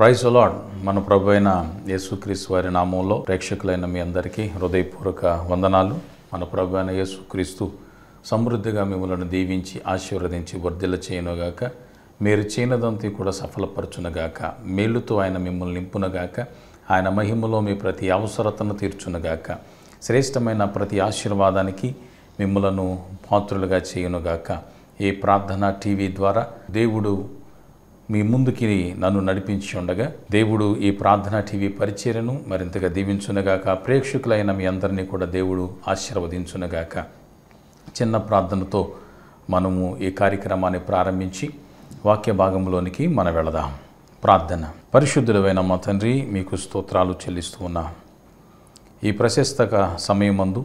praise అలాడ్ మన ప్రభు అయిన యేసుక్రీస్ వారి నామంలో ప్రేక్షకులైన మీ అందరికీ హృదయపూర్వక వందనాలు మన ప్రభు అయిన యేసుక్రీస్తు సమృద్ధిగా మిమ్మల్ని దీవించి ఆశీర్వదించి వర్ధిల చేయనుగాక మీరు చేయనదంతి కూడా సఫలపరచునగాక మేలుతో ఆయన మిమ్మల్ని నింపునగాక ఆయన మహిమలో మీ ప్రతి అవసరతను తీర్చునగాక శ్రేష్టమైన ప్రతి ఆశీర్వాదానికి మిమ్మలను పాత్రులుగా చేయనుగాక ఈ ప్రార్థన టీవీ ద్వారా దేవుడు మీ ముందుకి నన్ను నడిపించి ఉండగా దేవుడు ఈ ప్రార్థన టీవీ పరిచయను మరింతగా దీవించునగాక ప్రేక్షకులైన మీ అందరినీ కూడా దేవుడు ఆశీర్వదించునగాక చిన్న ప్రార్థనతో మనము ఈ కార్యక్రమాన్ని ప్రారంభించి వాక్య భాగంలోనికి మనం వెళదాం ప్రార్థన పరిశుద్ధులవైన మా తండ్రి మీకు స్తోత్రాలు చెల్లిస్తూ ఉన్నా ఈ ప్రశస్తక సమయమందు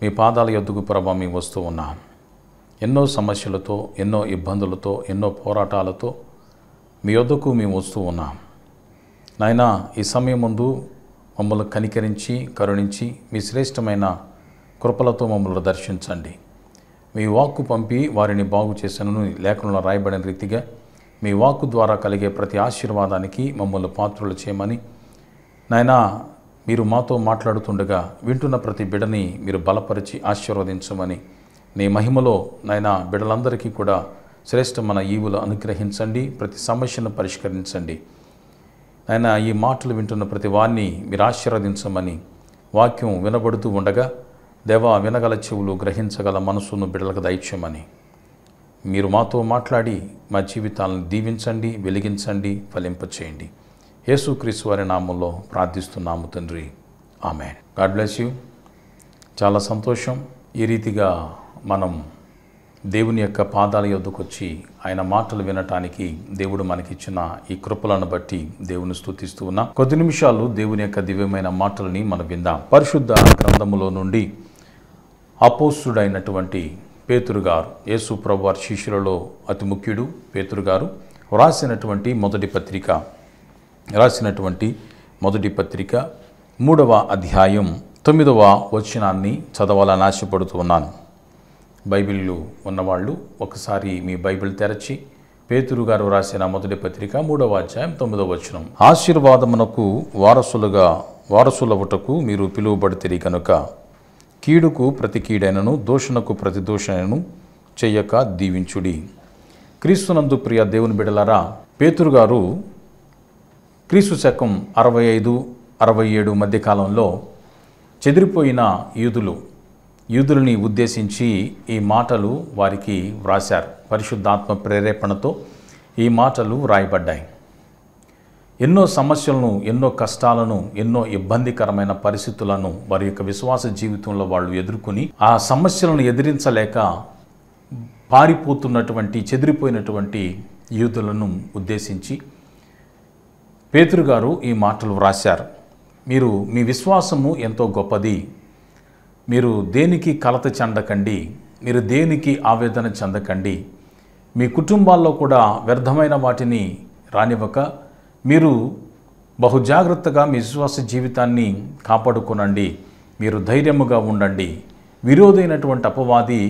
మీ పాదాల ఎద్దుకు ప్రభావం మీ వస్తూ ఉన్నా ఎన్నో సమస్యలతో ఎన్నో ఇబ్బందులతో ఎన్నో పోరాటాలతో మీ వద్దకు మేము వస్తూ ఉన్నాం నాయన ఈ సమయం ముందు మమ్మల్ని కనికరించి కరుణించి మీ శ్రేష్టమైన కృపలతో మమ్మల్ని దర్శించండి మీ వాక్కు పంపి వారిని బాగు చేసినను లేఖనంలో రాయబడిన రీతిగా మీ వాక్కు ద్వారా కలిగే ప్రతి ఆశీర్వాదానికి మమ్మల్ని పాత్రలు చేయమని నాయన మీరు మాతో మాట్లాడుతుండగా వింటున్న ప్రతి బిడని మీరు బలపరిచి ఆశీర్వదించమని నీ మహిమలో నాయన బిడలందరికీ కూడా శ్రేష్ఠ మన ఈవులు అనుగ్రహించండి ప్రతి సమస్యను పరిష్కరించండి ఆయన ఈ మాటలు వింటున్న ప్రతి వారిని మీరు ఆశీర్వదించమని వాక్యం వినబడుతూ ఉండగా దేవా వినగల చెవులు గ్రహించగల మనసును బిడలకు దైత్యమని మీరు మాతో మాట్లాడి మా జీవితాలను దీవించండి వెలిగించండి ఫలింపచేయండి యేసుక్రీస్తు వారి నామంలో ప్రార్థిస్తున్నాము తండ్రి ఆమె గాడ్ బ్లెస్ యూ చాలా సంతోషం ఈ రీతిగా మనం దేవుని యొక్క పాదాల యొద్దకొచ్చి ఆయన మాటలు వినటానికి దేవుడు మనకిచ్చిన ఈ కృపలను బట్టి దేవుని స్థుతిస్తూ ఉన్నా కొద్ది నిమిషాలు దేవుని యొక్క దివ్యమైన మాటలని మనం విందాం పరిశుద్ధ గ్రంథములో నుండి అపోస్తుడైనటువంటి పేతురు గారు యేసు ప్రభు శిష్యులలో అతి ముఖ్యుడు పేతురు గారు మొదటి పత్రిక రాసినటువంటి మొదటి పత్రిక మూడవ అధ్యాయం తొమ్మిదవ వచనాన్ని చదవాలని ఆశపడుతూ ఉన్నాను బైబిళ్ళు ఉన్నవాళ్ళు ఒకసారి మీ బైబిల్ తెరచి పేతురు గారు రాసిన మొదటి పత్రిక మూడవ అధ్యాయం తొమ్మిదవ వచనం ఆశీర్వాదమునకు వారసులుగా వారసులవుటకు మీరు పిలువబడితే కనుక కీడుకు ప్రతి కీడైనను దోషణకు ప్రతి దోషణను చెయ్యక దీవించుడి క్రీస్తునందు ప్రియ దేవుని బిడలరా పేతురు గారు క్రీస్తు శకం అరవై ఐదు అరవై ఏడు మధ్యకాలంలో చెదిరిపోయిన యూదులు యూదులని ఉద్దేశించి ఈ మాటలు వారికి వ్రాశారు పరిశుద్ధాత్మ ప్రేరేపణతో ఈ మాటలు వ్రాయబడ్డాయి ఎన్నో సమస్యలను ఎన్నో కష్టాలను ఎన్నో ఇబ్బందికరమైన పరిస్థితులను వారి యొక్క విశ్వాస జీవితంలో వాళ్ళు ఎదుర్కొని ఆ సమస్యలను ఎదిరించలేక పారిపోతున్నటువంటి చెదిరిపోయినటువంటి యూదులను ఉద్దేశించి పేతురు గారు ఈ మాటలు వ్రాశారు మీరు మీ విశ్వాసము ఎంతో గొప్పది మీరు దేనికి కలత చెందకండి మీరు దేనికి ఆవేదన చెందకండి మీ కుటుంబాల్లో కూడా వ్యర్థమైన వాటిని రానివ్వక మీరు బహుజాగ్రత్తగా మీ విశ్వాస జీవితాన్ని కాపాడుకునండి మీరు ధైర్యముగా ఉండండి విరోధైనటువంటి అపవాది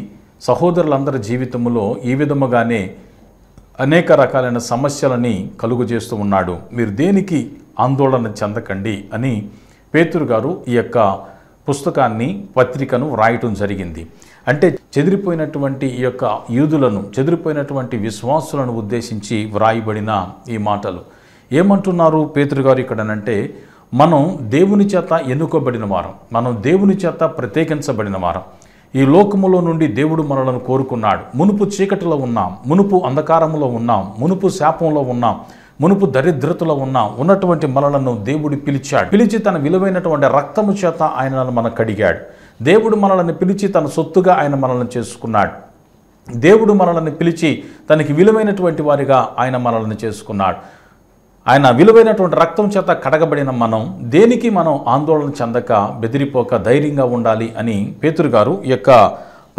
సహోదరులందరి జీవితంలో ఈ విధముగానే అనేక రకాలైన సమస్యలని కలుగు చేస్తూ ఉన్నాడు మీరు దేనికి ఆందోళన చెందకండి అని పేతురు గారు ఈ యొక్క పుస్తకాన్ని పత్రికను వ్రాయటం జరిగింది అంటే చెదిరిపోయినటువంటి ఈ యొక్క యూదులను చెదిరిపోయినటువంటి విశ్వాసులను ఉద్దేశించి వ్రాయబడిన ఈ మాటలు ఏమంటున్నారు పేతృగారు ఇక్కడనంటే మనం దేవుని చేత ఎన్నుకోబడిన వారం మనం దేవుని చేత ప్రత్యేకించబడిన వారం ఈ లోకములో నుండి దేవుడు మనలను కోరుకున్నాడు మునుపు చీకటిలో ఉన్నాం మునుపు అంధకారములో ఉన్నాం మునుపు శాపంలో ఉన్నాం మునుపు దరిద్రతలో ఉన్న ఉన్నటువంటి మనలను దేవుడు పిలిచాడు పిలిచి తన విలువైనటువంటి రక్తము చేత ఆయనను మనకు కడిగాడు దేవుడు మనల్ని పిలిచి తన సొత్తుగా ఆయన మనల్ని చేసుకున్నాడు దేవుడు మనల్ని పిలిచి తనకి విలువైనటువంటి వారిగా ఆయన మనల్ని చేసుకున్నాడు ఆయన విలువైనటువంటి రక్తం చేత కడగబడిన మనం దేనికి మనం ఆందోళన చెందక బెదిరిపోక ధైర్యంగా ఉండాలి అని పేతురు గారు యొక్క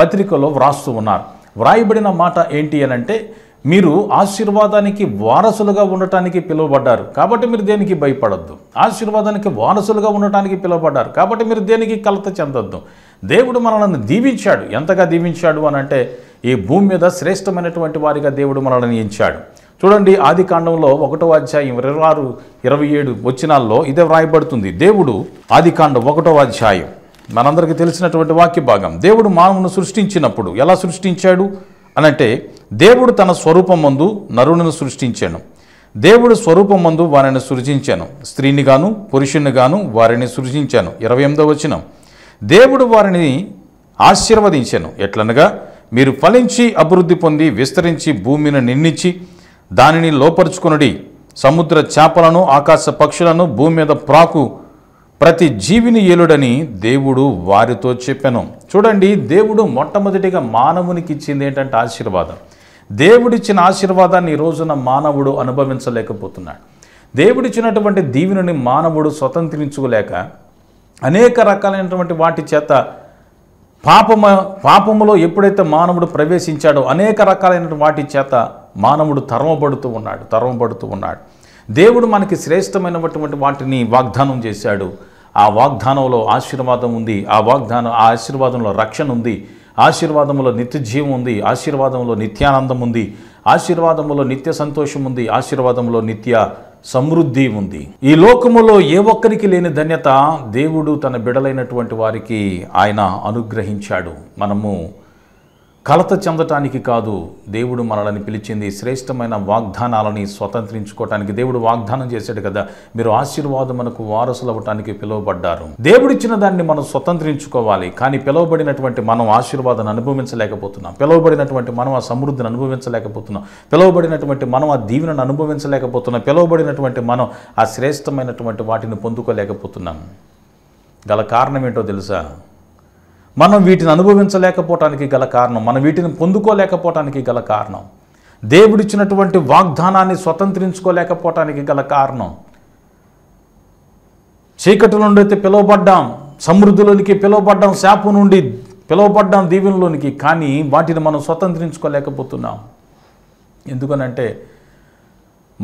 పత్రికలో వ్రాస్తూ ఉన్నారు వ్రాయబడిన మాట ఏంటి అని అంటే మీరు ఆశీర్వాదానికి వారసులుగా ఉండటానికి పిలువబడ్డారు కాబట్టి మీరు దేనికి భయపడద్దు ఆశీర్వాదానికి వారసులుగా ఉండటానికి పిలువబడ్డారు కాబట్టి మీరు దేనికి కలత చెందొద్దు దేవుడు మనల్ని దీవించాడు ఎంతగా దీవించాడు అని అంటే ఈ భూమి మీద శ్రేష్టమైనటువంటి వారిగా దేవుడు మనల్ని ఎంచాడు చూడండి ఆది కాండంలో ఒకటో అధ్యాయం ఇరవై ఆరు ఇరవై ఏడు వచ్చినాల్లో ఇదే వ్రాయబడుతుంది దేవుడు ఆది కాండం ఒకటో అధ్యాయం మనందరికీ తెలిసినటువంటి వాక్య భాగం దేవుడు మానవును సృష్టించినప్పుడు ఎలా సృష్టించాడు అనంటే దేవుడు తన స్వరూపం మందు సృష్టించాను దేవుడు స్వరూపం వారిని సృజించాను స్త్రీని గాను పురుషుని గాను వారిని సృజించాను ఇరవై ఎనిమిదవ వచనం దేవుడు వారిని ఆశీర్వదించాను ఎట్లనగా మీరు ఫలించి అభివృద్ధి పొంది విస్తరించి భూమిని నిండించి దానిని లోపరుచుకునడి సముద్ర చేపలను ఆకాశ పక్షులను భూమి మీద ప్రాకు ప్రతి జీవిని ఏలుడని దేవుడు వారితో చెప్పాను చూడండి దేవుడు మొట్టమొదటిగా మానవునికి ఇచ్చింది ఏంటంటే ఆశీర్వాదం దేవుడిచ్చిన ఆశీర్వాదాన్ని ఈ రోజున మానవుడు అనుభవించలేకపోతున్నాడు దేవుడిచ్చినటువంటి దీవెనని మానవుడు స్వతంత్రించుకోలేక అనేక రకాలైనటువంటి వాటి చేత పాపము పాపములో ఎప్పుడైతే మానవుడు ప్రవేశించాడో అనేక రకాలైన వాటి చేత మానవుడు తరమబడుతూ ఉన్నాడు తరమబడుతూ ఉన్నాడు దేవుడు మనకి శ్రేష్టమైనటువంటి వాటిని వాగ్దానం చేశాడు ఆ వాగ్దానంలో ఆశీర్వాదం ఉంది ఆ వాగ్దానం ఆ ఆశీర్వాదంలో రక్షణ ఉంది ఆశీర్వాదంలో నిత్యజీవం ఉంది ఆశీర్వాదంలో నిత్యానందం ఉంది ఆశీర్వాదంలో నిత్య సంతోషం ఉంది ఆశీర్వాదంలో నిత్య సమృద్ధి ఉంది ఈ లోకములో ఏ ఒక్కరికి లేని ధన్యత దేవుడు తన బిడలైనటువంటి వారికి ఆయన అనుగ్రహించాడు మనము కలత చెందటానికి కాదు దేవుడు మనల్ని పిలిచింది శ్రేష్టమైన వాగ్దానాలని స్వతంత్రించుకోవటానికి దేవుడు వాగ్దానం చేశాడు కదా మీరు ఆశీర్వాదం మనకు వారసులు అవ్వటానికి పిలువబడ్డారు దేవుడిచ్చిన దాన్ని మనం స్వతంత్రించుకోవాలి కానీ పిలువబడినటువంటి మనం ఆశీర్వాదాన్ని అనుభవించలేకపోతున్నాం పిలువబడినటువంటి మనం ఆ సమృద్ధిని అనుభవించలేకపోతున్నాం పిలువబడినటువంటి మనం ఆ దీవెనను అనుభవించలేకపోతున్నాం పిలువబడినటువంటి మనం ఆ శ్రేష్టమైనటువంటి వాటిని పొందుకోలేకపోతున్నాం గల కారణం ఏంటో తెలుసా మనం వీటిని అనుభవించలేకపోవటానికి గల కారణం మనం వీటిని పొందుకోలేకపోవటానికి గల కారణం దేవుడిచ్చినటువంటి వాగ్దానాన్ని స్వతంత్రించుకోలేకపోవటానికి గల కారణం చీకటి నుండి అయితే పిలువబడ్డాం సమృద్ధిలోనికి పిలువబడ్డాం శాపు నుండి పిలువబడ్డాం దీవెనలోనికి కానీ వాటిని మనం స్వతంత్రించుకోలేకపోతున్నాం ఎందుకనంటే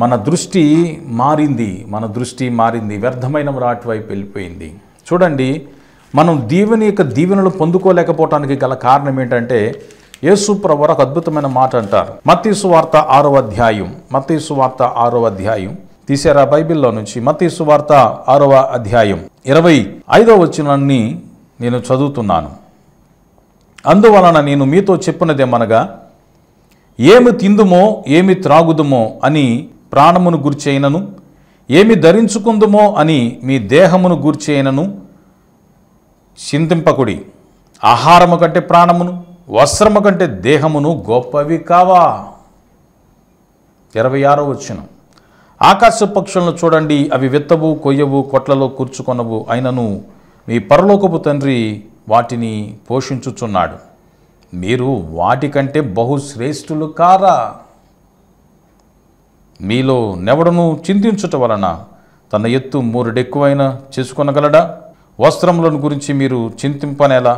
మన దృష్టి మారింది మన దృష్టి మారింది వ్యర్థమైన వాటి వైపు వెళ్ళిపోయింది చూడండి మనం దీవెని యొక్క దీవెనలు పొందుకోలేకపోవటానికి గల కారణం ఏంటంటే యేసు ప్రవర ఒక అద్భుతమైన మాట అంటారు మతీసు వార్త ఆరో అధ్యాయం మతీసు వార్త ఆరో అధ్యాయం తీసారా బైబిల్లో నుంచి మతీసు వార్త ఆరవ అధ్యాయం ఇరవై ఐదో వచనాన్ని నేను చదువుతున్నాను అందువలన నేను మీతో చెప్పినదేమనగా ఏమి తిందుమో ఏమి త్రాగుదుమో అని ప్రాణమును గుర్చైనను ఏమి ధరించుకుందుమో అని మీ దేహమును గుర్చైనను చింతింపకుడి ఆహారము కంటే ప్రాణమును వస్త్రము కంటే దేహమును గొప్పవి కావా ఇరవై ఆరో వచ్చిన ఆకాశ పక్షులను చూడండి అవి విత్తవు కొయ్యవు కొట్లలో కూర్చుకొనవు అయినను మీ పరలోకపు తండ్రి వాటిని పోషించుచున్నాడు మీరు వాటికంటే బహుశ్రేష్ఠులు కారా మీలో నెవడను చింతించుట వలన తన ఎత్తు మూరుడెక్కువైనా చేసుకొనగలడా వస్త్రములను గురించి మీరు చింతింపనేలా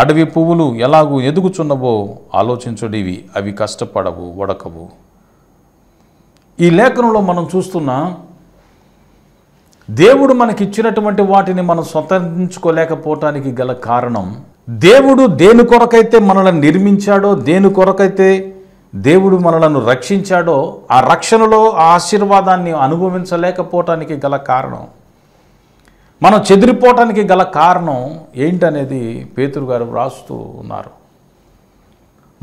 అడవి పువ్వులు ఎలాగూ ఎదుగుచున్నవో ఆలోచించుడివి అవి కష్టపడవు వడకవు ఈ లేఖనంలో మనం చూస్తున్న దేవుడు మనకిచ్చినటువంటి వాటిని మనం స్వతంత్రించుకోలేకపోవటానికి గల కారణం దేవుడు దేని కొరకైతే మనల్ని నిర్మించాడో దేని కొరకైతే దేవుడు మనలను రక్షించాడో ఆ రక్షణలో ఆ ఆశీర్వాదాన్ని అనుభవించలేకపోవటానికి గల కారణం మనం చెదిరిపోవటానికి గల కారణం ఏంటనేది పేతురు గారు వ్రాస్తూ ఉన్నారు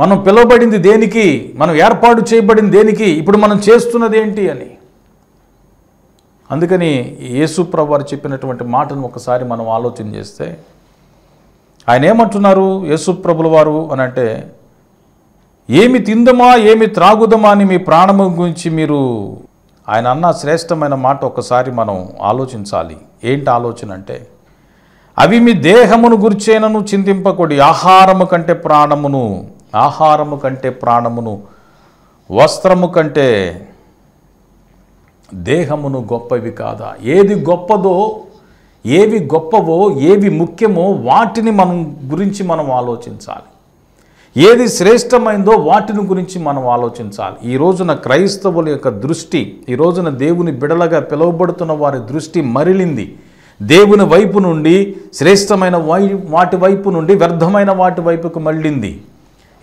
మనం పిలువబడింది దేనికి మనం ఏర్పాటు చేయబడింది దేనికి ఇప్పుడు మనం చేస్తున్నది ఏంటి అని అందుకని యేసుప్రభు వారు చెప్పినటువంటి మాటను ఒకసారి మనం ఆలోచన చేస్తే ఆయన ఏమంటున్నారు యేసుప్రభుల వారు అని అంటే ఏమి తిందమా ఏమి త్రాగుదమా అని మీ ప్రాణము గురించి మీరు ఆయన అన్న శ్రేష్టమైన మాట ఒకసారి మనం ఆలోచించాలి ఏంటి ఆలోచన అంటే అవి మీ దేహమును గుర్చేనను చింతింపకూడి ఆహారము కంటే ప్రాణమును ఆహారము కంటే ప్రాణమును వస్త్రము కంటే దేహమును గొప్పవి కాదా ఏది గొప్పదో ఏవి గొప్పవో ఏవి ముఖ్యమో వాటిని మనం గురించి మనం ఆలోచించాలి ఏది శ్రేష్టమైందో వాటిని గురించి మనం ఆలోచించాలి ఈ రోజున క్రైస్తవుల యొక్క దృష్టి ఈ రోజున దేవుని బిడలగా పిలువబడుతున్న వారి దృష్టి మరిలింది దేవుని వైపు నుండి శ్రేష్టమైన వై వాటి వైపు నుండి వ్యర్థమైన వాటి వైపుకు మళ్ళింది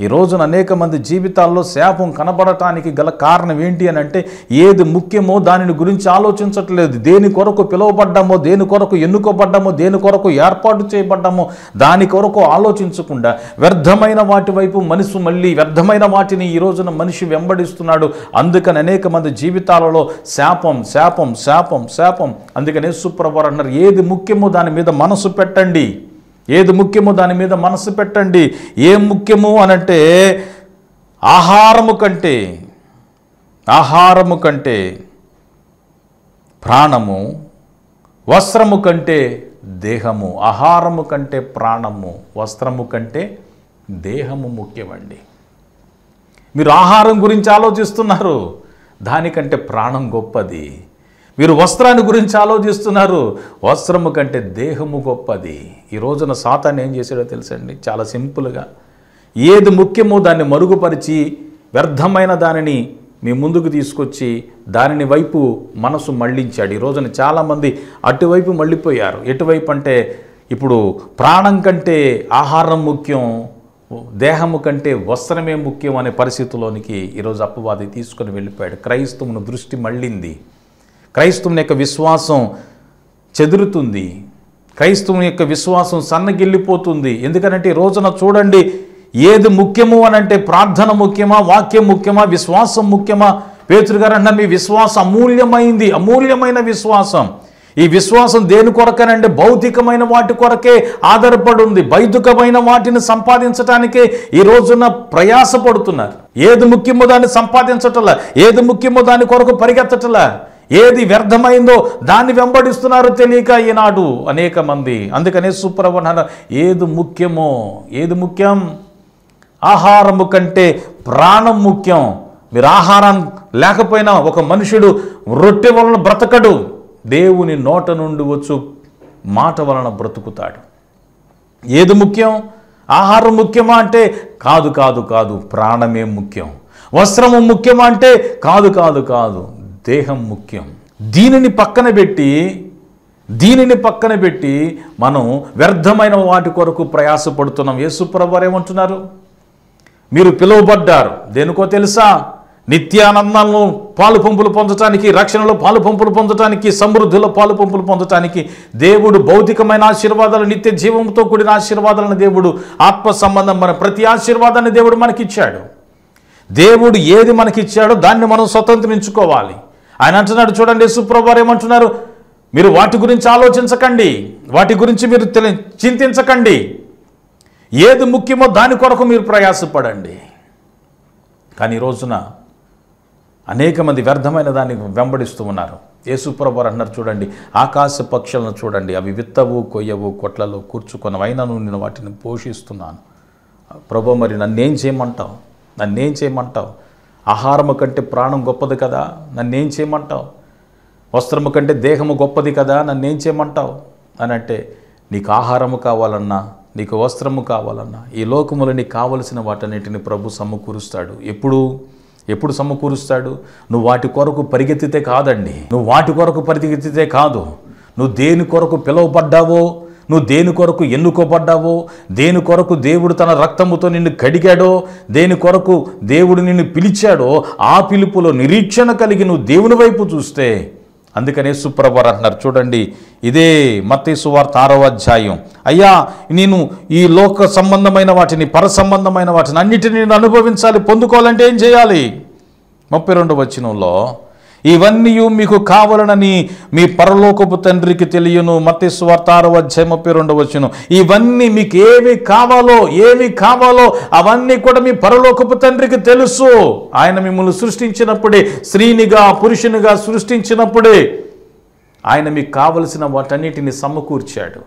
ఈ రోజున అనేక మంది జీవితాల్లో శాపం కనబడటానికి గల కారణం ఏంటి అని అంటే ఏది ముఖ్యమో దానిని గురించి ఆలోచించట్లేదు దేని కొరకు పిలువబడ్డామో దేని కొరకు ఎన్నుకోబడ్డామో దేని కొరకు ఏర్పాటు చేయబడ్డామో దాని కొరకు ఆలోచించకుండా వ్యర్థమైన వాటి వైపు మనసు మళ్ళీ వ్యర్థమైన వాటిని ఈ రోజున మనిషి వెంబడిస్తున్నాడు అందుకని అనేక మంది జీవితాలలో శాపం శాపం శాపం శాపం అందుకనే సుప్రభర్ అన్నారు ఏది ముఖ్యమో దాని మీద మనసు పెట్టండి ఏది ముఖ్యమో దాని మీద మనసు పెట్టండి ఏం ముఖ్యము అనంటే ఆహారము కంటే ఆహారము కంటే ప్రాణము వస్త్రము కంటే దేహము ఆహారము కంటే ప్రాణము వస్త్రము కంటే దేహము ముఖ్యమండి మీరు ఆహారం గురించి ఆలోచిస్తున్నారు దానికంటే ప్రాణం గొప్పది మీరు వస్త్రాన్ని గురించి ఆలోచిస్తున్నారు వస్త్రము కంటే దేహము గొప్పది ఈ రోజున సాతాన్ని ఏం చేశాడో తెలుసండి చాలా సింపుల్గా ఏది ముఖ్యమో దాన్ని మరుగుపరిచి వ్యర్థమైన దానిని మీ ముందుకు తీసుకొచ్చి దానిని వైపు మనసు మళ్లించాడు ఈ రోజున చాలామంది అటువైపు మళ్ళీపోయారు ఎటువైపు అంటే ఇప్పుడు ప్రాణం కంటే ఆహారం ముఖ్యం దేహము కంటే వస్త్రమే ముఖ్యం అనే పరిస్థితిలోనికి ఈరోజు అప్పవాది తీసుకొని వెళ్ళిపోయాడు క్రైస్తవుని దృష్టి మళ్ళింది క్రైస్తవుని యొక్క విశ్వాసం చెదురుతుంది క్రైస్తవుని యొక్క విశ్వాసం సన్నగిల్లిపోతుంది ఎందుకనంటే రోజున చూడండి ఏది ముఖ్యము అనంటే ప్రార్థన ముఖ్యమా వాక్యం ముఖ్యమా విశ్వాసం ముఖ్యమా పేతురు గారు మీ విశ్వాసం అమూల్యమైంది అమూల్యమైన విశ్వాసం ఈ విశ్వాసం దేని కొరకనండి భౌతికమైన వాటి కొరకే ఆధారపడి ఉంది వాటిని సంపాదించడానికే ఈ రోజున ప్రయాసపడుతున్నారు ఏది ముఖ్యమో దాన్ని సంపాదించటలా ఏది ముఖ్యమో దాని కొరకు పరిగెత్తటలా ఏది వ్యర్థమైందో దాన్ని వెంబడిస్తున్నారో తెలియక ఈనాడు అనేక మంది అందుకనే సుప్రవణ ఏది ముఖ్యమో ఏది ముఖ్యం ఆహారము కంటే ప్రాణం ముఖ్యం మీరు ఆహారం లేకపోయినా ఒక మనుషుడు రొట్టె వలన బ్రతకడు దేవుని నోట నుండి వచ్చు మాట వలన బ్రతుకుతాడు ఏది ముఖ్యం ఆహారం ముఖ్యమా అంటే కాదు కాదు కాదు ప్రాణమే ముఖ్యం వస్త్రము ముఖ్యమా అంటే కాదు కాదు కాదు దేహం ముఖ్యం దీనిని పక్కన పెట్టి దీనిని పక్కన పెట్టి మనం వ్యర్థమైన వాటి కొరకు ప్రయాసపడుతున్నాం యేసుప్రభు ఏమంటున్నారు మీరు పిలువబడ్డారు దేనికో తెలుసా నిత్యానందంలో పాలు పంపులు పొందటానికి రక్షణలో పాలు పంపులు పొందటానికి సమృద్ధిలో పాలు పంపులు పొందటానికి దేవుడు భౌతికమైన ఆశీర్వాదాలు నిత్య జీవంతో కూడిన ఆశీర్వాదాలను దేవుడు ఆత్మ సంబంధం మన ప్రతి ఆశీర్వాదాన్ని దేవుడు మనకిచ్చాడు దేవుడు ఏది మనకిచ్చాడో దాన్ని మనం స్వతంత్రించుకోవాలి ఆయన అంటున్నాడు చూడండి సుప్రభారు ఏమంటున్నారు మీరు వాటి గురించి ఆలోచించకండి వాటి గురించి మీరు చింతించకండి ఏది ముఖ్యమో దాని కొరకు మీరు ప్రయాసపడండి కానీ ఈ రోజున అనేక మంది వ్యర్థమైన దాన్ని వెంబడిస్తూ ఉన్నారు యేసుప్రభు అన్నారు చూడండి ఆకాశ పక్షులను చూడండి అవి విత్తవు కొయ్యవు కొట్లలో కూర్చుకొనవైనను నేను వాటిని పోషిస్తున్నాను ప్రభు మరి నన్నేం చేయమంటావు నన్నేం చేయమంటావు ఆహారము కంటే ప్రాణం గొప్పది కదా నన్నేం చేయమంటావు వస్త్రము కంటే దేహము గొప్పది కదా నన్నేం చేయమంటావు అని అంటే నీకు ఆహారము కావాలన్నా నీకు వస్త్రము కావాలన్నా ఈ లోకములో నీకు కావలసిన వాటన్నిటిని ప్రభు సమకూరుస్తాడు ఎప్పుడు ఎప్పుడు సమకూరుస్తాడు నువ్వు వాటి కొరకు పరిగెత్తితే కాదండి నువ్వు వాటి కొరకు పరిగెత్తితే కాదు నువ్వు దేని కొరకు పిలువబడ్డావో నువ్వు దేని కొరకు ఎన్నుకోబడ్డావో దేని కొరకు దేవుడు తన రక్తముతో నిన్ను కడిగాడో దేని కొరకు దేవుడు నిన్ను పిలిచాడో ఆ పిలుపులో నిరీక్షణ కలిగి నువ్వు దేవుని వైపు చూస్తే అందుకనే సుప్రభర్ అంటున్నారు చూడండి ఇదే మత్తేసు వార్త ఆరో అధ్యాయం అయ్యా నేను ఈ లోక సంబంధమైన వాటిని పర సంబంధమైన వాటిని అన్నిటిని నేను అనుభవించాలి పొందుకోవాలంటే ఏం చేయాలి ముప్పై రెండు వచ్చినంలో ఇవన్నీ మీకు కావాలనని మీ పరలోకపు తండ్రికి తెలియను మతి స్వార్థారవ అధ్యాయం ముప్పై రెండవచ్చును ఇవన్నీ మీకు ఏమి కావాలో ఏమి కావాలో అవన్నీ కూడా మీ పరలోకపు తండ్రికి తెలుసు ఆయన మిమ్మల్ని సృష్టించినప్పుడే స్త్రీనిగా పురుషునిగా సృష్టించినప్పుడే ఆయన మీకు కావలసిన వాటన్నిటిని సమకూర్చాడు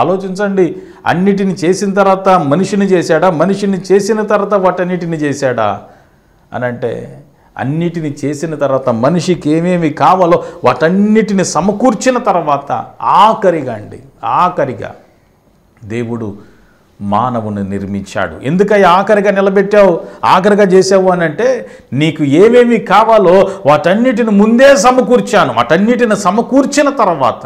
ఆలోచించండి అన్నిటిని చేసిన తర్వాత మనిషిని చేశాడా మనిషిని చేసిన తర్వాత వాటన్నిటిని చేశాడా అనంటే అన్నిటిని చేసిన తర్వాత మనిషికి ఏమేమి కావాలో వాటన్నిటిని సమకూర్చిన తర్వాత ఆఖరిగా అండి ఆఖరిగా దేవుడు మానవుని నిర్మించాడు ఎందుకై ఆఖరిగా నిలబెట్టావు ఆఖరిగా చేసావు అని అంటే నీకు ఏమేమి కావాలో వాటన్నిటిని ముందే సమకూర్చాను వాటన్నిటిని సమకూర్చిన తర్వాత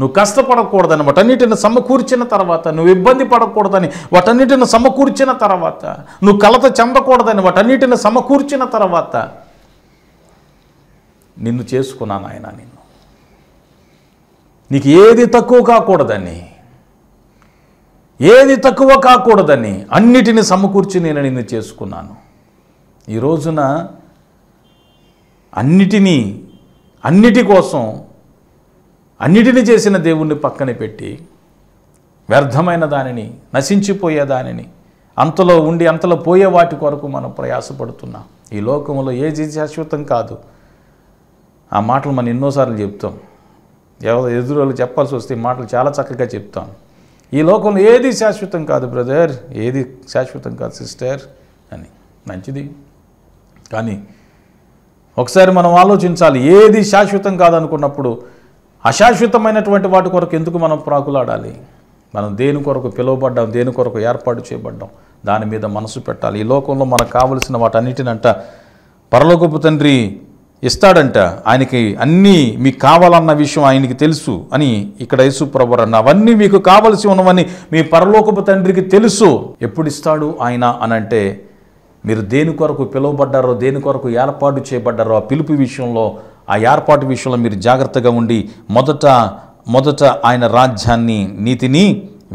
నువ్వు కష్టపడకూడదని వాటన్నిటిని సమకూర్చిన తర్వాత నువ్వు ఇబ్బంది పడకూడదని వాటన్నిటిని సమకూర్చిన తర్వాత నువ్వు కలత చెందకూడదని వాటన్నిటిని సమకూర్చిన తర్వాత నిన్ను చేసుకున్నాను ఆయన నిన్ను నీకు ఏది తక్కువ కాకూడదని ఏది తక్కువ కాకూడదని అన్నిటిని సమకూర్చి నేను నిన్ను చేసుకున్నాను ఈ రోజున అన్నిటినీ అన్నిటి కోసం అన్నిటిని చేసిన దేవుణ్ణి పక్కన పెట్టి వ్యర్థమైన దానిని నశించిపోయే దానిని అంతలో ఉండి అంతలో పోయే వాటి కొరకు మనం ప్రయాసపడుతున్నాం ఈ లోకంలో ఏది శాశ్వతం కాదు ఆ మాటలు మనం ఎన్నోసార్లు చెప్తాం ఎవరు ఎదురు చెప్పాల్సి వస్తే మాటలు చాలా చక్కగా చెప్తాం ఈ లోకంలో ఏది శాశ్వతం కాదు బ్రదర్ ఏది శాశ్వతం కాదు సిస్టర్ అని మంచిది కానీ ఒకసారి మనం ఆలోచించాలి ఏది శాశ్వతం కాదనుకున్నప్పుడు అశాశ్వతమైనటువంటి వాటి కొరకు ఎందుకు మనం ప్రాకులాడాలి మనం దేని కొరకు పిలువబడ్డాం దేని కొరకు ఏర్పాటు చేయబడ్డాం దాని మీద మనసు పెట్టాలి ఈ లోకంలో మనకు కావలసిన వాటన్నిటినంట పరలోకపు తండ్రి ఇస్తాడంట ఆయనకి అన్నీ మీకు కావాలన్న విషయం ఆయనకి తెలుసు అని ఇక్కడ యేసు ప్రభు అన్న అవన్నీ మీకు కావలసి ఉన్నవని మీ పరలోకపు తండ్రికి తెలుసు ఎప్పుడు ఇస్తాడు ఆయన అనంటే మీరు దేని కొరకు పిలువబడ్డారో దేని కొరకు ఏర్పాటు చేయబడ్డారో ఆ పిలుపు విషయంలో ఆ ఏర్పాటు విషయంలో మీరు జాగ్రత్తగా ఉండి మొదట మొదట ఆయన రాజ్యాన్ని నీతిని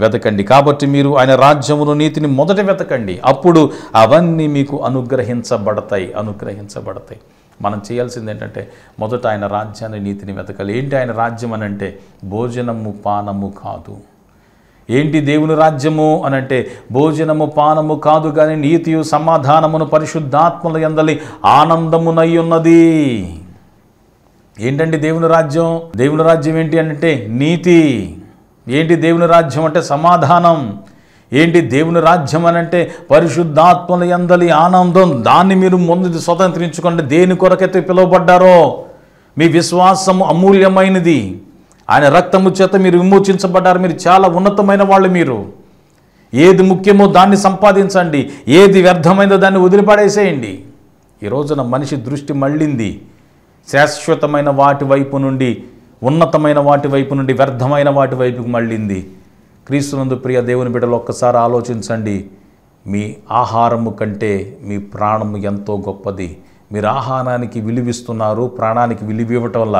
వెతకండి కాబట్టి మీరు ఆయన రాజ్యమును నీతిని మొదట వెతకండి అప్పుడు అవన్నీ మీకు అనుగ్రహించబడతాయి అనుగ్రహించబడతాయి మనం చేయాల్సింది ఏంటంటే మొదట ఆయన రాజ్యాన్ని నీతిని వెతకాలి ఏంటి ఆయన రాజ్యం అని అంటే భోజనము పానము కాదు ఏంటి దేవుని రాజ్యము అని అంటే భోజనము పానము కాదు కానీ నీతియు సమాధానమును పరిశుద్ధాత్మలు ఎందలి ఆనందమునై ఉన్నది ఏంటంటే దేవుని రాజ్యం దేవుని రాజ్యం ఏంటి అంటే నీతి ఏంటి దేవుని రాజ్యం అంటే సమాధానం ఏంటి దేవుని రాజ్యం అని అంటే పరిశుద్ధాత్మల ఎందలి ఆనందం దాన్ని మీరు ముందు స్వతంత్రించుకోండి దేని కొరకైతే పిలువబడ్డారో మీ విశ్వాసము అమూల్యమైనది ఆయన రక్తము చేత మీరు విమోచించబడ్డారు మీరు చాలా ఉన్నతమైన వాళ్ళు మీరు ఏది ముఖ్యమో దాన్ని సంపాదించండి ఏది వ్యర్థమైందో దాన్ని వదిలిపడేసేయండి ఈ రోజున మనిషి దృష్టి మళ్ళింది శాశ్వతమైన వాటి వైపు నుండి ఉన్నతమైన వాటి వైపు నుండి వ్యర్థమైన వాటి వైపుకు మళ్ళింది క్రీస్తునందు ప్రియ దేవుని బిడ్డలు ఒక్కసారి ఆలోచించండి మీ ఆహారము కంటే మీ ప్రాణము ఎంతో గొప్పది మీరు ఆహారానికి విలువిస్తున్నారు ప్రాణానికి విలువివ్వటం వల్ల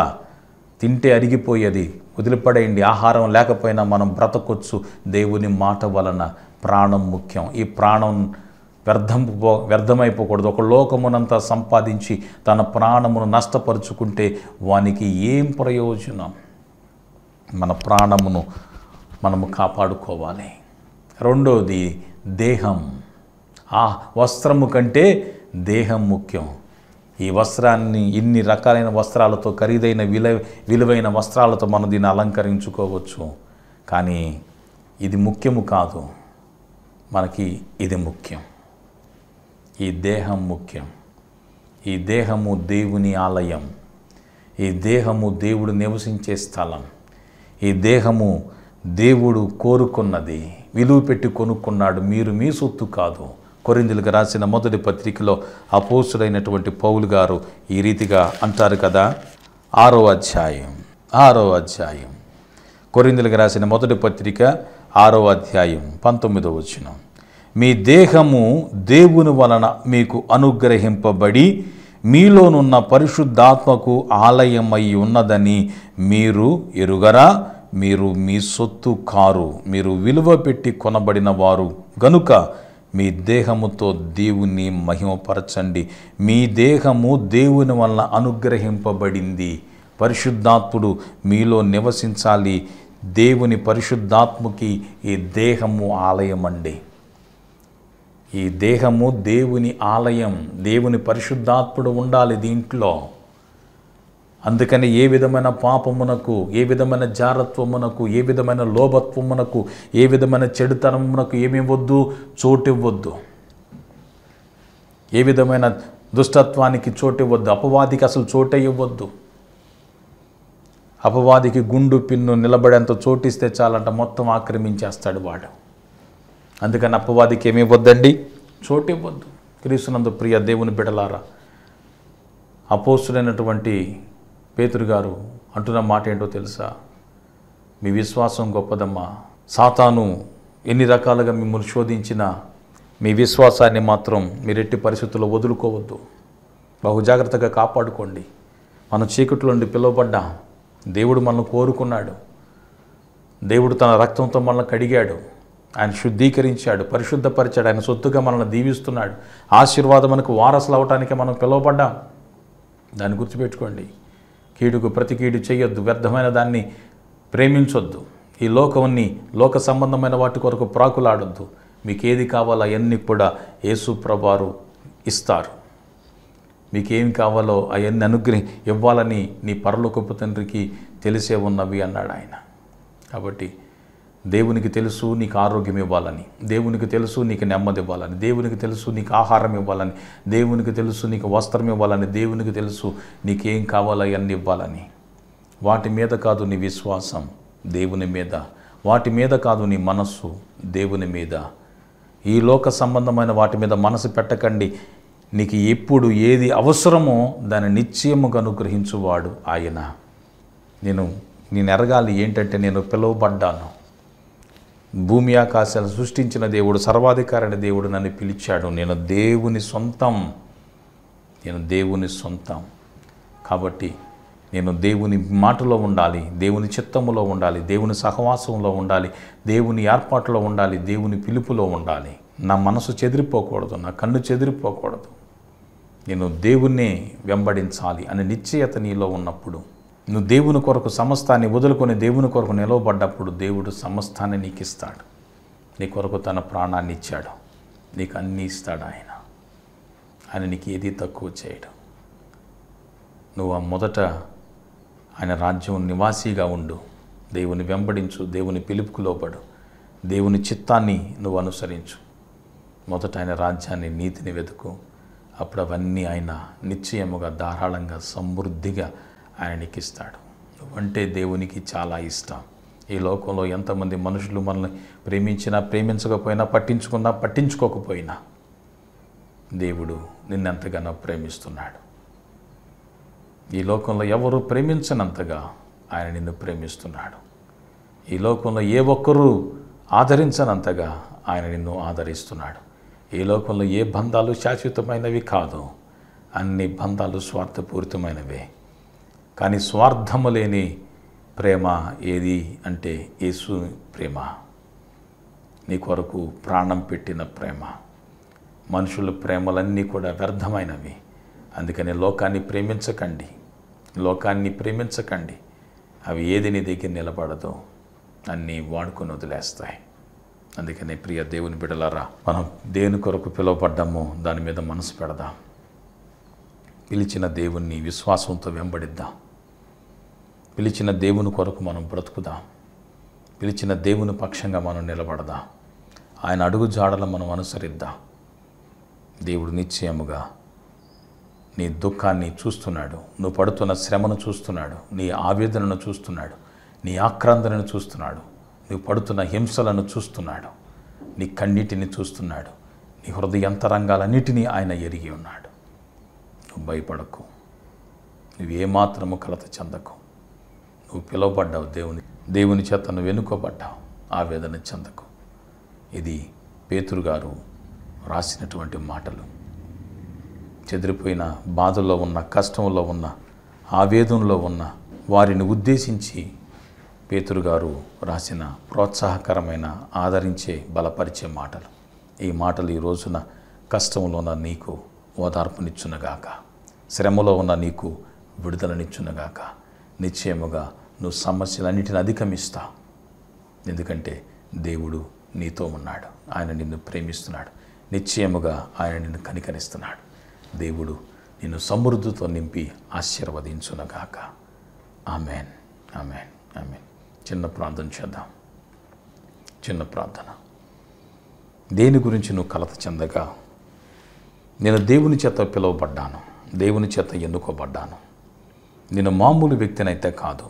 తింటే అరిగిపోయేది వదిలిపడేయండి ఆహారం లేకపోయినా మనం బ్రతకొచ్చు దేవుని మాట వలన ప్రాణం ముఖ్యం ఈ ప్రాణం వ్యర్థం వ్యర్థమైపోకూడదు ఒక లోకమునంతా సంపాదించి తన ప్రాణమును నష్టపరుచుకుంటే వానికి ఏం ప్రయోజనం మన ప్రాణమును మనము కాపాడుకోవాలి రెండవది దేహం ఆ వస్త్రము కంటే దేహం ముఖ్యం ఈ వస్త్రాన్ని ఇన్ని రకాలైన వస్త్రాలతో ఖరీదైన విల విలువైన వస్త్రాలతో మనం దీన్ని అలంకరించుకోవచ్చు కానీ ఇది ముఖ్యము కాదు మనకి ఇది ముఖ్యం ఈ దేహం ముఖ్యం ఈ దేహము దేవుని ఆలయం ఈ దేహము దేవుడు నివసించే స్థలం ఈ దేహము దేవుడు కోరుకున్నది విలువ పెట్టి కొనుక్కున్నాడు మీరు మీ సొత్తు కాదు కొరిందులకు రాసిన మొదటి పత్రికలో అపోసుడైనటువంటి పౌలు గారు ఈ రీతిగా అంటారు కదా ఆరో అధ్యాయం ఆరో అధ్యాయం కొరిందులకు రాసిన మొదటి పత్రిక ఆరో అధ్యాయం పంతొమ్మిదో వచ్చినాం మీ దేహము దేవుని వలన మీకు అనుగ్రహింపబడి మీలోనున్న పరిశుద్ధాత్మకు ఆలయమై ఉన్నదని మీరు ఎరుగరా మీరు మీ సొత్తు కారు మీరు విలువ పెట్టి కొనబడిన వారు గనుక మీ దేహముతో దేవుని మహిమపరచండి మీ దేహము దేవుని వలన అనుగ్రహింపబడింది పరిశుద్ధాత్ముడు మీలో నివసించాలి దేవుని పరిశుద్ధాత్మకి ఈ దేహము ఆలయం అండి ఈ దేహము దేవుని ఆలయం దేవుని పరిశుద్ధాత్ముడు ఉండాలి దీంట్లో అందుకని ఏ విధమైన పాపమునకు ఏ విధమైన జారత్వమునకు ఏ విధమైన లోభత్వమునకు ఏ విధమైన చెడుతనమునకు ఏమివ్వద్దు చోటివ్వద్దు ఏ విధమైన దుష్టత్వానికి చోటివ్వద్దు అపవాదికి అసలు చోటే ఇవ్వద్దు అపవాదికి గుండు పిన్ను నిలబడేంత చోటిస్తే చాలంట మొత్తం ఆక్రమించేస్తాడు వాడు అందుకని అప్పవాదికి ఏమి ఇవ్వద్దండి చోటు ఇవ్వద్దు క్రీస్తునందు ప్రియ దేవుని బిడలారా అపోస్తుడైనటువంటి పేతురు గారు అంటున్న మాట ఏంటో తెలుసా మీ విశ్వాసం గొప్పదమ్మా సాతాను ఎన్ని రకాలుగా మిమ్మల్ని శోధించినా మీ విశ్వాసాన్ని మాత్రం మీరు ఎట్టి పరిస్థితుల్లో వదులుకోవద్దు బహు జాగ్రత్తగా కాపాడుకోండి మన చీకట్లో నుండి పిలువబడ్డా దేవుడు మనల్ని కోరుకున్నాడు దేవుడు తన రక్తంతో మనల్ని కడిగాడు ఆయన శుద్ధీకరించాడు పరిశుద్ధపరిచాడు ఆయన సొత్తుగా మనల్ని దీవిస్తున్నాడు ఆశీర్వాదం మనకు వారసులు అవటానికి మనం పిలువబడ్డాం దాన్ని గుర్తుపెట్టుకోండి కీడుకు ప్రతి కీడు చేయొద్దు వ్యర్థమైన దాన్ని ప్రేమించొద్దు ఈ లోకాన్ని లోక సంబంధమైన వాటి కొరకు ప్రాకులాడొద్దు మీకు ఏది కావాలో అవన్నీ కూడా యేసు ఇస్తారు మీకేం కావాలో అవన్నీ అనుగ్రహ ఇవ్వాలని నీ పరలోకపు తండ్రికి తెలిసే ఉన్నవి అన్నాడు ఆయన కాబట్టి దేవునికి తెలుసు నీకు ఆరోగ్యం ఇవ్వాలని దేవునికి తెలుసు నీకు నెమ్మది ఇవ్వాలని దేవునికి తెలుసు నీకు ఆహారం ఇవ్వాలని దేవునికి తెలుసు నీకు వస్త్రం ఇవ్వాలని దేవునికి తెలుసు నీకేం కావాలో అవన్నీ ఇవ్వాలని వాటి మీద కాదు నీ విశ్వాసం దేవుని మీద వాటి మీద కాదు నీ మనస్సు దేవుని మీద ఈ లోక సంబంధమైన వాటి మీద మనసు పెట్టకండి నీకు ఎప్పుడు ఏది అవసరమో దాన్ని నిశ్చయముగా అనుగ్రహించువాడు ఆయన నేను నేను ఎరగాలి ఏంటంటే నేను పిలువబడ్డాను భూమి ఆకాశాలను సృష్టించిన దేవుడు సర్వాధికారైన దేవుడు నన్ను పిలిచాడు నేను దేవుని సొంతం నేను దేవుని సొంతం కాబట్టి నేను దేవుని మాటలో ఉండాలి దేవుని చిత్తములో ఉండాలి దేవుని సహవాసంలో ఉండాలి దేవుని ఏర్పాటులో ఉండాలి దేవుని పిలుపులో ఉండాలి నా మనసు చెదిరిపోకూడదు నా కన్ను చెదిరిపోకూడదు నేను దేవుణ్ణి వెంబడించాలి అనే నిశ్చయత నీలో ఉన్నప్పుడు నువ్వు దేవుని కొరకు సమస్తాన్ని వదులుకొని దేవుని కొరకు నిలవబడ్డప్పుడు దేవుడు సమస్తాన్ని నీకు ఇస్తాడు నీ కొరకు తన ప్రాణాన్ని ఇచ్చాడు నీకు అన్నీ ఇస్తాడు ఆయన ఆయన నీకు ఏది తక్కువ చేయడు నువ్వు ఆ మొదట ఆయన రాజ్యం నివాసీగా ఉండు దేవుని వెంబడించు దేవుని పిలుపుకు లోపడు దేవుని చిత్తాన్ని నువ్వు అనుసరించు మొదట ఆయన రాజ్యాన్ని నీతిని వెతుకు అప్పుడు అవన్నీ ఆయన నిశ్చయముగా ధారాళంగా సమృద్ధిగా ఆయనకి ఇస్తాడు అంటే దేవునికి చాలా ఇష్టం ఈ లోకంలో ఎంతమంది మనుషులు మనల్ని ప్రేమించినా ప్రేమించకపోయినా పట్టించుకున్నా పట్టించుకోకపోయినా దేవుడు నిన్నెంతగానో ప్రేమిస్తున్నాడు ఈ లోకంలో ఎవరు ప్రేమించనంతగా ఆయన నిన్ను ప్రేమిస్తున్నాడు ఈ లోకంలో ఏ ఒక్కరూ ఆదరించనంతగా ఆయన నిన్ను ఆదరిస్తున్నాడు ఈ లోకంలో ఏ బంధాలు శాశ్వతమైనవి కాదు అన్ని బంధాలు స్వార్థపూరితమైనవే కానీ స్వార్థము లేని ప్రేమ ఏది అంటే యేసు ప్రేమ నీ కొరకు ప్రాణం పెట్టిన ప్రేమ మనుషుల ప్రేమలన్నీ కూడా వ్యర్థమైనవి అందుకని లోకాన్ని ప్రేమించకండి లోకాన్ని ప్రేమించకండి అవి ఏది నీ దగ్గర నిలబడదో అన్నీ వాడుకొని వదిలేస్తాయి అందుకని ప్రియ దేవుని బిడలారా మనం దేని కొరకు పిలువబడ్డాము దాని మీద మనసు పెడదాం పిలిచిన దేవుణ్ణి విశ్వాసంతో వెంబడిద్దాం పిలిచిన దేవుని కొరకు మనం బ్రతుకుదాం పిలిచిన దేవుని పక్షంగా మనం నిలబడదాం ఆయన అడుగు జాడలు మనం అనుసరిద్దాం దేవుడు నిశ్చయముగా నీ దుఃఖాన్ని చూస్తున్నాడు నువ్వు పడుతున్న శ్రమను చూస్తున్నాడు నీ ఆవేదనను చూస్తున్నాడు నీ ఆక్రాంతను చూస్తున్నాడు నువ్వు పడుతున్న హింసలను చూస్తున్నాడు నీ కన్నీటిని చూస్తున్నాడు నీ హృదయ యంత్రాంగాలన్నిటినీ ఆయన ఎరిగి ఉన్నాడు నువ్వు భయపడకు నువ్వు ఏమాత్రము కలత చెందకు నువ్వు పిలువబడ్డావు దేవుని దేవుని చేత నువ్వు వెనుకోబడ్డావు ఆవేదన చెందకు ఇది పేతురు గారు రాసినటువంటి మాటలు చెదిరిపోయిన బాధల్లో ఉన్న కష్టంలో ఉన్న ఆవేదనలో ఉన్న వారిని ఉద్దేశించి పేతురు గారు రాసిన ప్రోత్సాహకరమైన ఆదరించే బలపరిచే మాటలు ఈ మాటలు ఈ రోజున కష్టంలోన నీకు ఓదార్పునిచ్చునగాక శ్రమలో ఉన్న నీకు విడుదలనిచ్చునగాక నిశ్చయముగా నువ్వు సమస్యలన్నిటిని అధిగమిస్తావు ఎందుకంటే దేవుడు నీతో ఉన్నాడు ఆయన నిన్ను ప్రేమిస్తున్నాడు నిశ్చయముగా ఆయన నిన్ను కనికరిస్తున్నాడు దేవుడు నిన్ను సమృద్ధితో నింపి ఆశీర్వదించునగాక ఆమెన్ ఆమెన్ ఆమెన్ చిన్న ప్రార్థన చేద్దాం చిన్న ప్రార్థన దేని గురించి నువ్వు కలత చెందగా నేను దేవుని చేత పిలువబడ్డాను దేవుని చేత ఎన్నుకోబడ్డాను నేను మామూలు వ్యక్తినైతే కాదు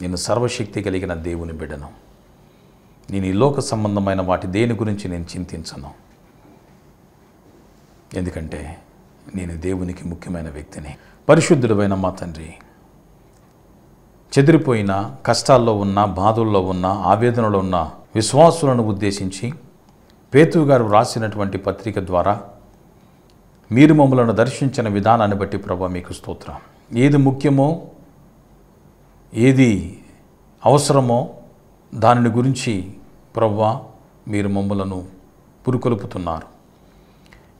నేను సర్వశక్తి కలిగిన దేవుని బిడను నేను ఈ లోక సంబంధమైన వాటి దేని గురించి నేను చింతించను ఎందుకంటే నేను దేవునికి ముఖ్యమైన వ్యక్తిని పరిశుద్ధుడమైన మా తండ్రి చెదిరిపోయిన కష్టాల్లో ఉన్న బాధల్లో ఉన్న ఆవేదనలో ఉన్న విశ్వాసులను ఉద్దేశించి గారు రాసినటువంటి పత్రిక ద్వారా మీరు మమ్మలను దర్శించిన విధానాన్ని బట్టి ప్రభ మీకు స్తోత్రం ఏది ముఖ్యమో ఏది అవసరమో దానిని గురించి ప్రవ్వా మీరు మమ్మలను పురుకొలుపుతున్నారు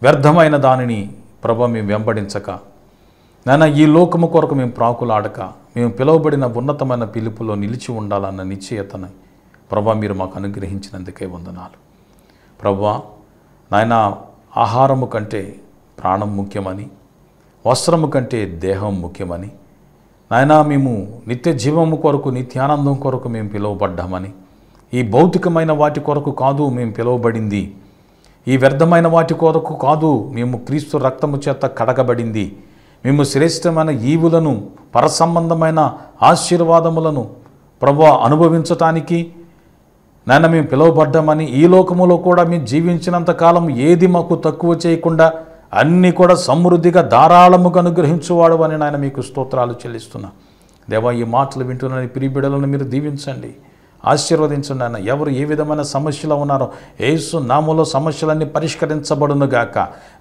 వ్యర్థమైన దానిని ప్రభ మేము వెంబడించక నన్న ఈ లోకము కొరకు మేము ప్రాకులాడక మేము పిలువబడిన ఉన్నతమైన పిలుపులో నిలిచి ఉండాలన్న నిశ్చయతను ప్రభా మీరు మాకు అనుగ్రహించినందుకే వందనాలు ప్రభా నాయన ఆహారము కంటే ప్రాణం ముఖ్యమని వస్త్రము కంటే దేహం ముఖ్యమని నాయన మేము నిత్య జీవము కొరకు నిత్యానందం కొరకు మేము పిలువబడ్డామని ఈ భౌతికమైన వాటి కొరకు కాదు మేము పిలువబడింది ఈ వ్యర్థమైన వాటి కొరకు కాదు మేము క్రీస్తు రక్తము చేత కడగబడింది మేము శ్రేష్టమైన ఈవులను పరసంబంధమైన ఆశీర్వాదములను ప్రభు అనుభవించటానికి నాయన మేము పిలువబడ్డామని ఈ లోకములో కూడా మేము జీవించినంతకాలం ఏది మాకు తక్కువ చేయకుండా అన్నీ కూడా సమృద్ధిగా ధారాళముగా అనుగ్రహించువాడు అని నాయన మీకు స్తోత్రాలు చెల్లిస్తున్నా దేవా ఈ మాటలు వింటున్న బిడలను మీరు దీవించండి ఆశీర్వదించండి ఆయన ఎవరు ఏ విధమైన సమస్యలో ఉన్నారో ఏసు నామలో సమస్యలన్నీ పరిష్కరించబడును గాక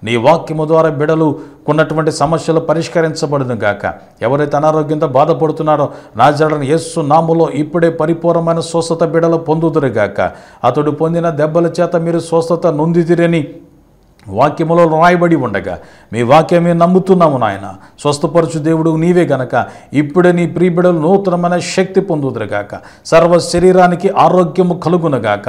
నీ వాక్యము ద్వారా బిడలు ఉన్నటువంటి సమస్యలు పరిష్కరించబడును గాక ఎవరైతే అనారోగ్యంతో బాధపడుతున్నారో నా జడని ఏసు నామలో ఇప్పుడే పరిపూర్ణమైన స్వస్థత బిడలు గాక అతడు పొందిన దెబ్బల చేత మీరు స్వస్థత నొందిదిరని వాక్యములో రాయబడి ఉండగా మీ వాక్యమే నమ్ముతున్నాము నాయన స్వస్థపరచు దేవుడు నీవే గనక ఇప్పుడే నీ ప్రీబిడలు నూతనమైన శక్తి పొందుదురుగాక సర్వ శరీరానికి ఆరోగ్యము కలుగునగాక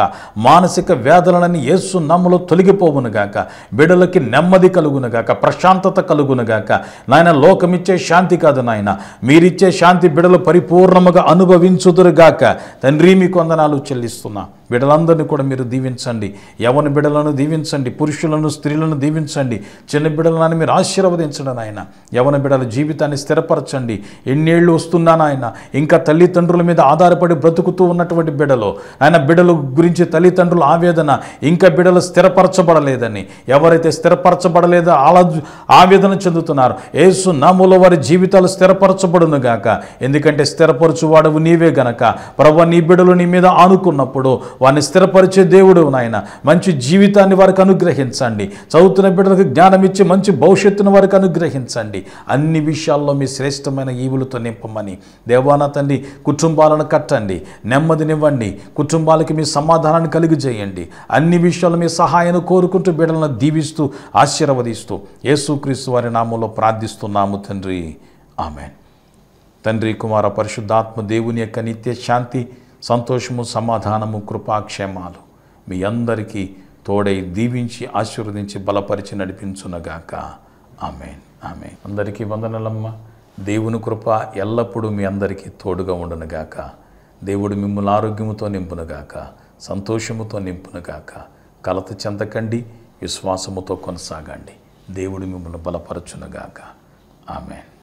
మానసిక వ్యాధులనని యేసు నమ్ములో తొలగిపోవునుగాక బిడలకి నెమ్మది కలుగునుగాక ప్రశాంతత కలుగునుగాక నాయన లోకమిచ్చే శాంతి కాదు నాయన మీరిచ్చే శాంతి బిడలు పరిపూర్ణముగా అనుభవించుదురుగాక తండ్రి మీ కొందనాలు చెల్లిస్తున్నా బిడలందరినీ కూడా మీరు దీవించండి యవన బిడలను దీవించండి పురుషులను స్త్రీలను దీవించండి చిన్న బిడలను మీరు ఆశీర్వదించండి ఆయన యవన బిడల జీవితాన్ని స్థిరపరచండి ఎన్నేళ్ళు వస్తున్నాను ఆయన ఇంకా తల్లిదండ్రుల మీద ఆధారపడి బ్రతుకుతూ ఉన్నటువంటి బిడలు ఆయన బిడల గురించి తల్లిదండ్రుల ఆవేదన ఇంకా బిడలు స్థిరపరచబడలేదని ఎవరైతే స్థిరపరచబడలేదో ఆలో ఆవేదన చెందుతున్నారు ఏసు నామూల వారి జీవితాలు స్థిరపరచబడును గాక ఎందుకంటే స్థిరపరచువాడవు నీవే గనక ప్రభు నీ బిడలు నీ మీద ఆనుకున్నప్పుడు వారిని స్థిరపరిచే దేవుడు నాయన మంచి జీవితాన్ని వారికి అనుగ్రహించండి చదువుతున్న బిడ్డలకు జ్ఞానం ఇచ్చి మంచి భవిష్యత్తును వారికి అనుగ్రహించండి అన్ని విషయాల్లో మీ శ్రేష్టమైన ఈవులతో నింపమని దేవాన తండ్రి కుటుంబాలను కట్టండి నెమ్మదినివ్వండి కుటుంబాలకి మీ సమాధానాన్ని కలిగి చేయండి అన్ని విషయాలు మీ సహాయాన్ని కోరుకుంటూ బిడ్డలను దీవిస్తూ ఆశీర్వదిస్తూ యేసుక్రీస్తు వారి నామంలో ప్రార్థిస్తున్నాము తండ్రి ఆమెన్ తండ్రి కుమార పరిశుద్ధాత్మ దేవుని యొక్క నిత్య శాంతి సంతోషము సమాధానము కృపాక్షేమాలు మీ అందరికీ తోడై దీవించి ఆశీర్వదించి బలపరిచి నడిపించునగాక ఆమెన్ ఆమె అందరికీ వందనలమ్మ దేవుని కృప ఎల్లప్పుడూ మీ అందరికీ తోడుగా ఉండనుగాక దేవుడు మిమ్మల్ని ఆరోగ్యముతో నింపునుగాక సంతోషముతో నింపునుగాక కలత చెందకండి విశ్వాసముతో కొనసాగండి దేవుడు మిమ్మల్ని బలపరచునుగాక ఆమెన్